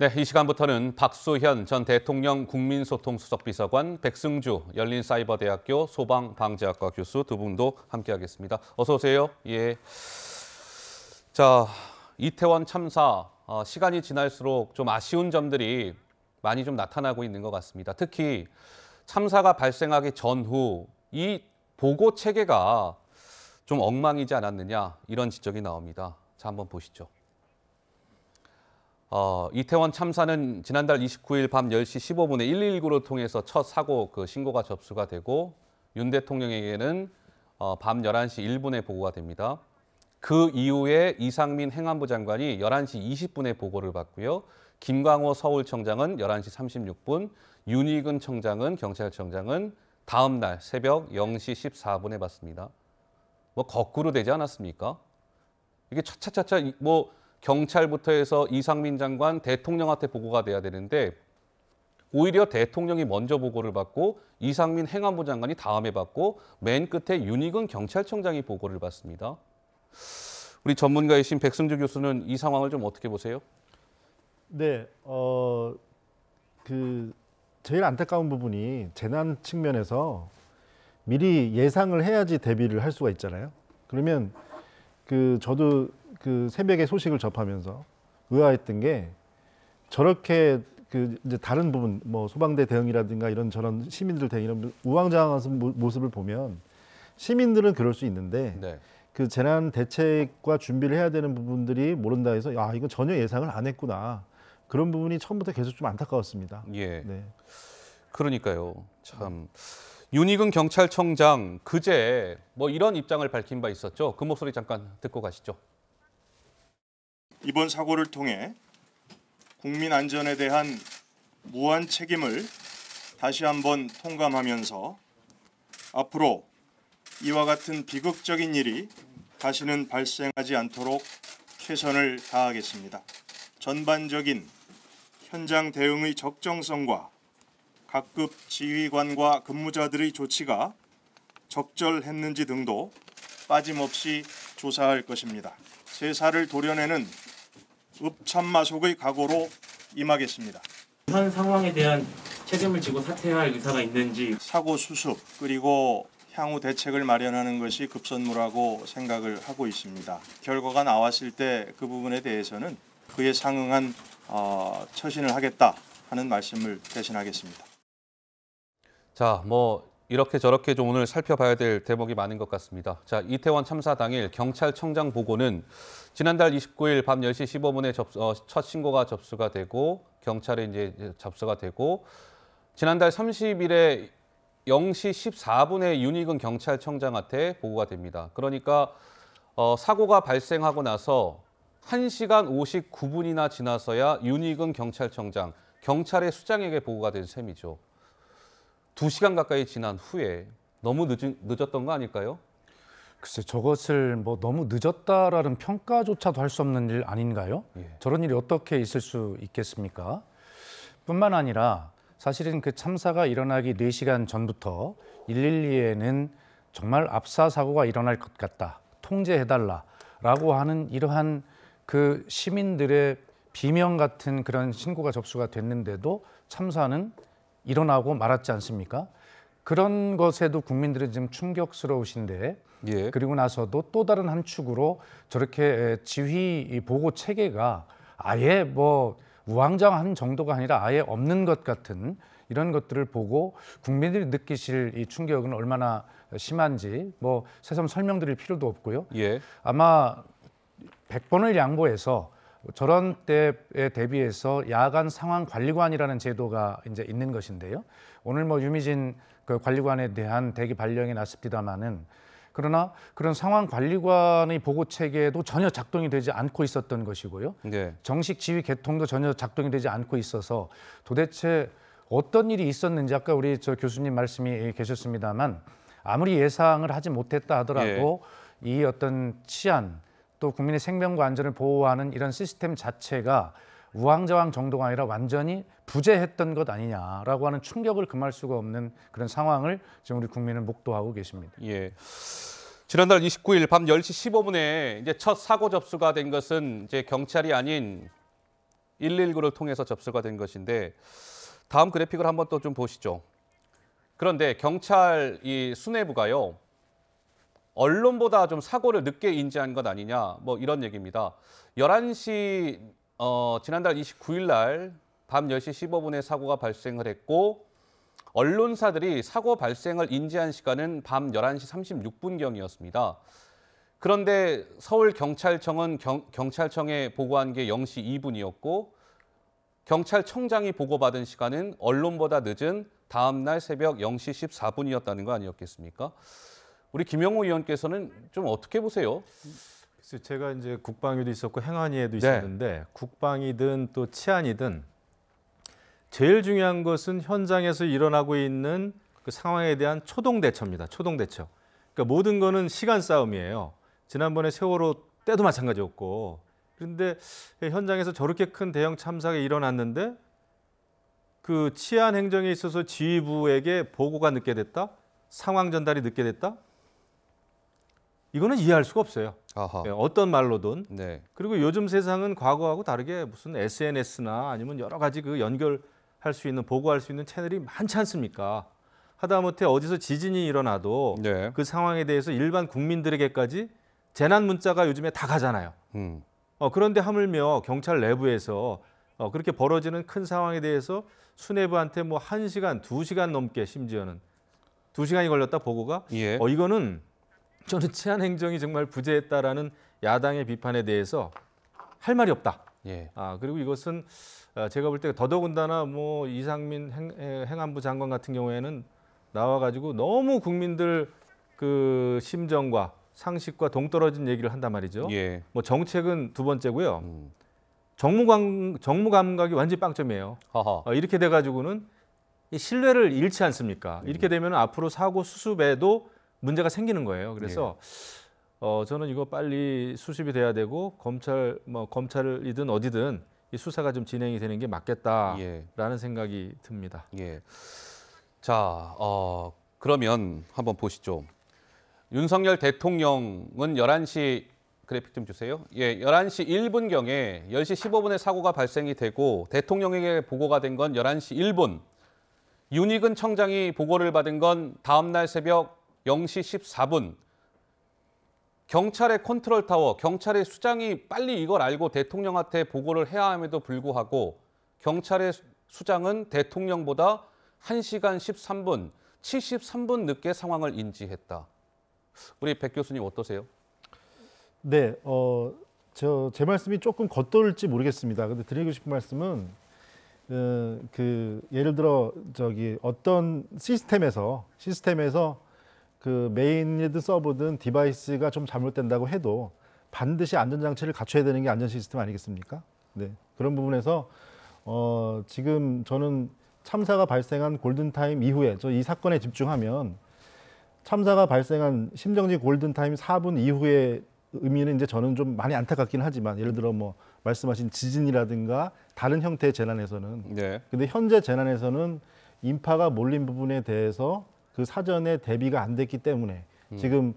네, 이 시간부터는 박수현 전 대통령 국민소통수석 비서관, 백승주 열린사이버대학교 소방방재학과 교수 두 분도 함께하겠습니다. 어서 오세요. 예. 자, 이태원 참사 어, 시간이 지날수록 좀 아쉬운 점들이 많이 좀 나타나고 있는 것 같습니다. 특히 참사가 발생하기 전후 이 보고 체계가 좀 엉망이지 않았느냐 이런 지적이 나옵니다. 자, 한번 보시죠. 어, 이태원 참사는 지난달 29일 밤 10시 15분에 1 1 9를 통해서 첫 사고 그 신고가 접수가 되고 윤 대통령에게는 어, 밤 11시 1분에 보고가 됩니다. 그 이후에 이상민 행안부 장관이 11시 20분에 보고를 받고요. 김광호 서울청장은 11시 36분, 윤희근 청장은 경찰청장은 다음 날 새벽 0시 14분에 받습니다. 뭐 거꾸로 되지 않았습니까? 이게 차차차차 뭐 경찰부터 해서 이상민 장관 대통령한테 보고가 돼야 되는데 오히려 대통령이 먼저 보고를 받고 이상민 행안부 장관이 다음에 받고 맨 끝에 윤익은 경찰청장이 보고를 받습니다. 우리 전문가이신 백승주 교수는 이 상황을 좀 어떻게 보세요? 네, 어, 그 제일 안타까운 부분이 재난 측면에서 미리 예상을 해야지 대비를 할 수가 있잖아요. 그러면 그 저도 그 새벽에 소식을 접하면서 의아했던 게 저렇게 그 이제 다른 부분 뭐 소방대 대응이라든가 이런 저런 시민들 대응 이런 우왕좌왕한 모습을 보면 시민들은 그럴 수 있는데 네. 그 재난 대책과 준비를 해야 되는 부분들이 모른다 해서 야이거 전혀 예상을 안 했구나 그런 부분이 처음부터 계속 좀 안타까웠습니다. 예. 네. 그러니까요. 참 윤희근 경찰청장 그제 뭐 이런 입장을 밝힌 바 있었죠. 그 목소리 잠깐 듣고 가시죠. 이번 사고를 통해 국민 안전에 대한 무한 책임을 다시 한번 통감하면서 앞으로 이와 같은 비극적인 일이 다시는 발생하지 않도록 최선을 다하겠습니다. 전반적인 현장 대응의 적정성과 각급 지휘관과 근무자들의 조치가 적절했는지 등도 빠짐없이 조사할 것입니다. 세사를 도려내는 읍참마속의 각오로 임하겠습니다. 현 상황에 대한 책임을 지고 사퇴할 의사가 있는지 사고 수습 그리고 향후 대책을 마련하는 것이 급선무라고 생각을 하고 있습니다. 결과가 나왔을 때 그 부분에 대해서는 그에 상응한 어, 처신을 하겠다 하는 말씀을 대신하겠습니다. 자, 뭐 이렇게 저렇게 좀 오늘 살펴봐야 될 대목이 많은 것 같습니다. 자, 이태원 참사 당일 경찰청장 보고는 지난달 29일 밤 10시 15분에 접수, 어, 첫 신고가 접수가 되고 경찰에 이제 접수가 되고 지난달 30일에 0시 14분에 윤희근 경찰청장한테 보고가 됩니다. 그러니까 어, 사고가 발생하고 나서 1시간 59분이나 지나서야 윤희근 경찰청장, 경찰의 수장에게 보고가 된 셈이죠. 두시간 가까이 지난 후에 너무 늦 늦었던 거 아닐까요? 글쎄 저것을 뭐 너무 늦었다라는 평가조차도 할 수 없는 일 아닌가요? 예. 저런 일이 어떻게 있을 수 있겠습니까? 뿐만 아니라 사실은 그 참사가 일어나기 4시간 전부터 112에는 정말 압사 사고가 일어날 것 같다. 통제해달라라고 하는 이러한 그 시민들의 비명 같은 그런 신고가 접수가 됐는데도 참사는 일어나고 말았지 않습니까? 그런 것에도 국민들은 지금 충격스러우신데 예. 그리고 나서도 또 다른 한 축으로 저렇게 지휘 보고 체계가 아예 뭐 우왕좌왕한 정도가 아니라 아예 없는 것 같은 이런 것들을 보고 국민들이 느끼실 이 충격은 얼마나 심한지 뭐 새삼 설명드릴 필요도 없고요. 예. 아마 100번을 양보해서 뭐 저런 때에 대비해서 야간 상황 관리관이라는 제도가 이제 있는 것인데요. 오늘 뭐 유미진 그 관리관에 대한 대기 발령이 났습니다마는 그러나 그런 상황 관리관의 보고 체계도 전혀 작동이 되지 않고 있었던 것이고요. 네. 정식 지휘 개통도 전혀 작동이 되지 않고 있어서 도대체 어떤 일이 있었는지 아까 우리 저 교수님 말씀이 계셨습니다만 아무리 예상을 하지 못했다 하더라도 네. 이 어떤 치안 또 국민의 생명과 안전을 보호하는 이런 시스템 자체가 우왕좌왕 정도가 아니라 완전히 부재했던 것 아니냐라고 하는 충격을 금할 수가 없는 그런 상황을 지금 우리 국민은 목도하고 계십니다. 예. 지난달 29일 밤 10시 15분에 이제 첫 사고 접수가 된 것은 이제 경찰이 아닌 119를 통해서 접수가 된 것인데 다음 그래픽을 한번 또 좀 보시죠. 그런데 경찰 이 수뇌부가요. 언론보다 좀 사고를 늦게 인지한 것 아니냐 뭐 이런 얘기입니다. 11시 어, 지난달 29일 날 밤 10시 15분에 사고가 발생을 했고 언론사들이 사고 발생을 인지한 시간은 밤 11시 36분경이었습니다. 그런데 서울경찰청은 경, 경찰청에 보고한 게 0시 2분이었고 경찰청장이 보고받은 시간은 언론보다 늦은 다음날 새벽 0시 14분이었다는 거 아니었겠습니까? 우리 김영호 위원께서는 좀 어떻게 보세요? 글쎄 제가 이제 국방위도 있었고 행안위에도 네. 있었는데 네. 국방이든 또 치안이든 제일 중요한 것은 현장에서 일어나고 있는 그 상황에 대한 초동 대처입니다. 초동 대처. 그러니까 모든 거는 시간 싸움이에요. 지난번에 세월호 때도 마찬가지였고 그런데 현장에서 저렇게 큰 대형 참사가 일어났는데 그 치안 행정에 있어서 지휘부에게 보고가 늦게 됐다? 상황 전달이 늦게 됐다? 이거는 이해할 수가 없어요. 네, 어떤 말로든. 네. 그리고 요즘 세상은 과거하고 다르게 무슨 SNS나 아니면 여러 가지 그 연결할 수 있는 보고할 수 있는 채널이 많지 않습니까? 하다못해 어디서 지진이 일어나도 네. 그 상황에 대해서 일반 국민들에게까지 재난 문자가 요즘에 다 가잖아요. 음. 어, 그런데 하물며 경찰 내부에서 어, 그렇게 벌어지는 큰 상황에 대해서 수뇌부한테 뭐 1시간, 2시간 넘게 심지어는 2시간이 걸렸다 보고가 예. 어, 이거는 저는 치안 행정이 정말 부재했다라는 야당의 비판에 대해서 할 말이 없다. 예. 아 그리고 이것은 아, 제가 볼 때 더더군다나 뭐 이상민 행, 행안부 장관 같은 경우에는 나와 가지고 너무 국민들 그 심정과 상식과 동떨어진 얘기를 한단 말이죠. 예. 뭐 정책은 두 번째고요. 음. 정무감 정무 감각이 완전 빵점이에요. 어, 이렇게 돼 가지고는 신뢰를 잃지 않습니까? 이렇게 음. 되면 앞으로 사고 수습에도 문제가 생기는 거예요. 그래서 예. 어, 저는 이거 빨리 수습이 돼야 되고 검찰 뭐 검찰이든 어디든 이 수사가 좀 진행이 되는 게 맞겠다라는 예. 생각이 듭니다. 예. 자, 어, 그러면 한번 보시죠. 윤석열 대통령은 11시 그래픽 좀 주세요. 예, 11시 1분경에 10시 15분에 사고가 발생이 되고 대통령에게 보고가 된 건 11시 1분. 윤익은 청장이 보고를 받은 건 다음 날 새벽 0시 14분 경찰의 컨트롤 타워, 경찰의 수장이 빨리 이걸 알고 대통령한테 보고를 해야 함에도 불구하고 경찰의 수장은 대통령보다 1시간 13분, 73분 늦게 상황을 인지했다. 우리 백 교수님 어떠세요? 네, 어, 저 제 말씀이 조금 겉돌지 모르겠습니다. 근데 드리고 싶은 말씀은 어, 그 예를 들어 저기 어떤 시스템에서 시스템에서 그 메인이든 서버든 디바이스가 좀 잘못된다고 해도 반드시 안전장치를 갖춰야 되는 게 안전 시스템 아니겠습니까? 네. 그런 부분에서 어, 지금 저는 참사가 발생한 골든타임 이후에 저 이 사건에 집중하면 참사가 발생한 심정지 골든타임 4분 이후에 의미는 이제 저는 좀 많이 안타깝긴 하지만 예를 들어 뭐 말씀하신 지진이라든가 다른 형태의 재난에서는 네. 근데 현재 재난에서는 인파가 몰린 부분에 대해서 그 사전에 대비가 안 됐기 때문에 음. 지금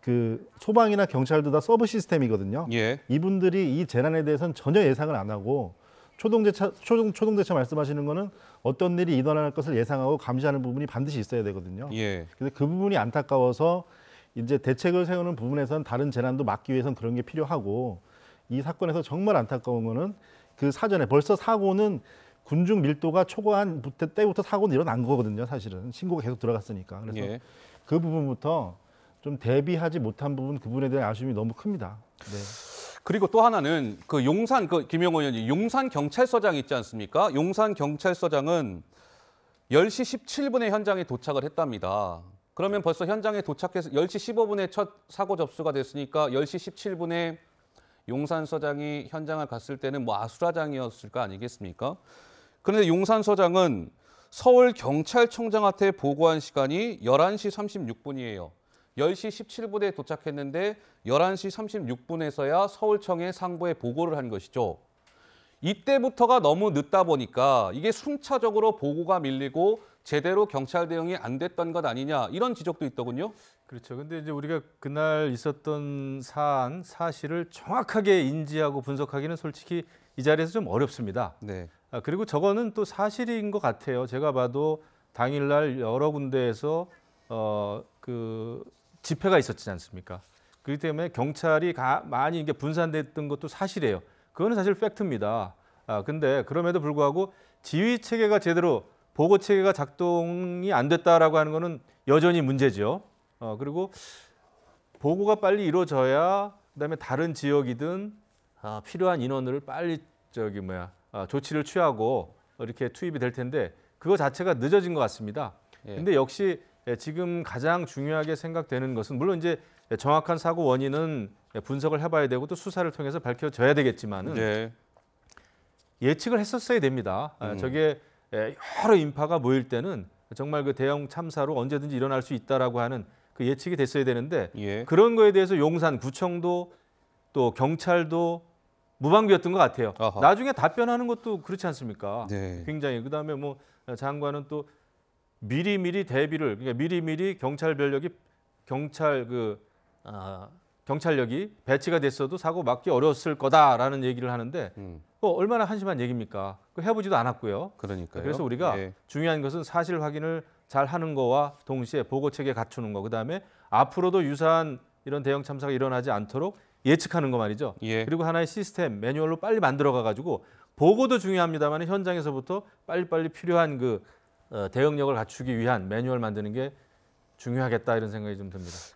그 소방이나 경찰도 다 서브 시스템이거든요. 예. 이분들이 이 재난에 대해서는 전혀 예상을 안 하고 초동대차 초동 초동대처 말씀하시는 거는 어떤 일이 일어날 것을 예상하고 감시하는 부분이 반드시 있어야 되거든요. 예. 그래서 그 부분이 안타까워서 이제 대책을 세우는 부분에서는 다른 재난도 막기 위해선 그런 게 필요하고 이 사건에서 정말 안타까운 거는 그 사전에 벌써 사고는 군중 밀도가 초과한 때부터 사고는 일어난 거거든요. 사실은 신고가 계속 들어갔으니까. 그래서 예. 그 부분부터 좀 대비하지 못한 부분 그 부분에 대한 아쉬움이 너무 큽니다. 네. 그리고 또 하나는 그 용산 그 김영호 의원이 용산 경찰서장 있지 않습니까? 용산 경찰서장은 10시 17분에 현장에 도착을 했답니다. 그러면 벌써 현장에 도착해서 10시 15분에 첫 사고 접수가 됐으니까 10시 17분에 용산서장이 현장을 갔을 때는 뭐 아수라장이었을 거 아니겠습니까? 그런데 용산 서장은 서울 경찰청장한테 보고한 시간이 11시 36분이에요. 10시 17분에 도착했는데 11시 36분에서야 서울청에 상부에 보고를 한 것이죠. 이때부터가 너무 늦다 보니까 이게 순차적으로 보고가 밀리고 제대로 경찰 대응이 안 됐던 것 아니냐 이런 지적도 있더군요. 그렇죠. 근데 이제 우리가 그날 있었던 사안 사실을 정확하게 인지하고 분석하기는 솔직히 이 자리에서 좀 어렵습니다. 네. 아, 그리고 저거는 또 사실인 것 같아요. 제가 봐도 당일날 여러 군데에서 어, 그 집회가 있었지 않습니까? 그렇기 때문에 경찰이 가, 많이 이게 분산됐던 것도 사실이에요. 그거는 사실 팩트입니다. 아, 근데 그럼에도 불구하고 지휘 체계가 제대로 보고 체계가 작동이 안 됐다라고 하는 거는 여전히 문제죠. 어, 그리고 보고가 빨리 이루어져야 그다음에 다른 지역이든 아, 필요한 인원을 빨리 저기 뭐야 어, 조치를 취하고 이렇게 투입이 될 텐데 그거 자체가 늦어진 것 같습니다. 예. 근데 역시 예, 지금 가장 중요하게 생각되는 것은 물론 이제 정확한 사고 원인은 예, 분석을 해봐야 되고 또 수사를 통해서 밝혀져야 되겠지만은 예측을 했었어야 됩니다. 아, 음. 저게 여러 인파가 모일 때는 정말 그 대형 참사로 언제든지 일어날 수 있다라고 하는 그 예측이 됐어야 되는데 예. 그런 거에 대해서 용산 구청도 또 경찰도 무방비였던 것 같아요. 아하. 나중에 답변하는 것도 그렇지 않습니까? 네. 굉장히 그다음에 뭐 어, 장관은 또 미리 미리 대비를 그러니까 미리 미리 경찰 별력이 경찰 그 아, 경찰력이 배치가 됐어도 사고 막기 어려웠을 거다라는 얘기를 하는데 음. 그 얼마나 한심한 얘기입니까? 그 해보지도 않았고요. 그러니까 그래서 우리가 네. 중요한 것은 사실 확인을 잘 하는 거와 동시에 보고 체계 갖추는 거, 그다음에 앞으로도 유사한 이런 대형 참사가 일어나지 않도록 예측하는 거 말이죠. 예. 그리고 하나의 시스템 매뉴얼로 빨리 만들어가 가지고 보고도 중요합니다만 현장에서부터 빨리빨리 필요한 그 어, 대응력을 갖추기 위한 매뉴얼 만드는 게 중요하겠다 이런 생각이 좀 듭니다.